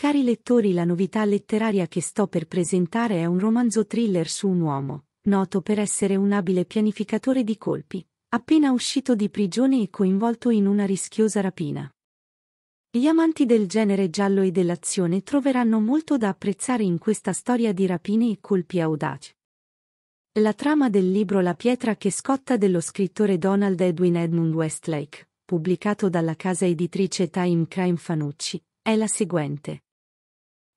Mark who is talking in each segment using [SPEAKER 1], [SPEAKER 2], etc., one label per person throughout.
[SPEAKER 1] Cari lettori la novità letteraria che sto per presentare è un romanzo thriller su un uomo, noto per essere un abile pianificatore di colpi, appena uscito di prigione e coinvolto in una rischiosa rapina. Gli amanti del genere giallo e dell'azione troveranno molto da apprezzare in questa storia di rapine e colpi audaci. La trama del libro La pietra che scotta dello scrittore Donald Edwin Edmund Westlake, pubblicato dalla casa editrice Time Crime Fanucci, è la seguente.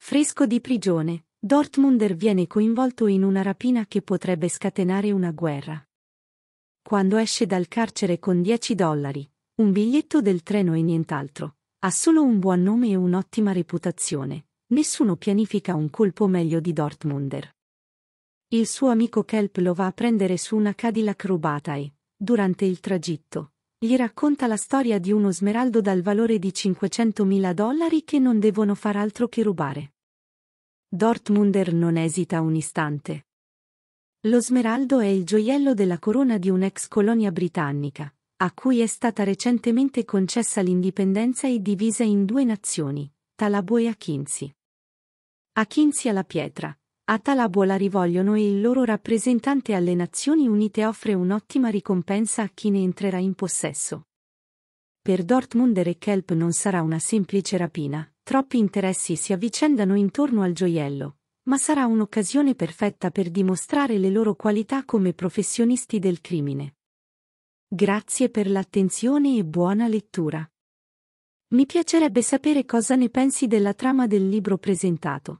[SPEAKER 1] Fresco di prigione, Dortmunder viene coinvolto in una rapina che potrebbe scatenare una guerra. Quando esce dal carcere con 10 dollari, un biglietto del treno e nient'altro, ha solo un buon nome e un'ottima reputazione, nessuno pianifica un colpo meglio di Dortmunder. Il suo amico Kelp lo va a prendere su una Cadillac rubata e, durante il tragitto, gli racconta la storia di uno smeraldo dal valore di 500.000 dollari che non devono far altro che rubare. Dortmunder non esita un istante. Lo smeraldo è il gioiello della corona di un'ex colonia britannica, a cui è stata recentemente concessa l'indipendenza e divisa in due nazioni, Talabo e Akinzi. Akinzi ha la pietra, a Talabuola rivolgono e il loro rappresentante alle Nazioni Unite offre un'ottima ricompensa a chi ne entrerà in possesso. Per Dortmund e Kelp non sarà una semplice rapina, troppi interessi si avvicendano intorno al gioiello, ma sarà un'occasione perfetta per dimostrare le loro qualità come professionisti del crimine. Grazie per l'attenzione e buona lettura. Mi piacerebbe sapere cosa ne pensi della trama del libro presentato.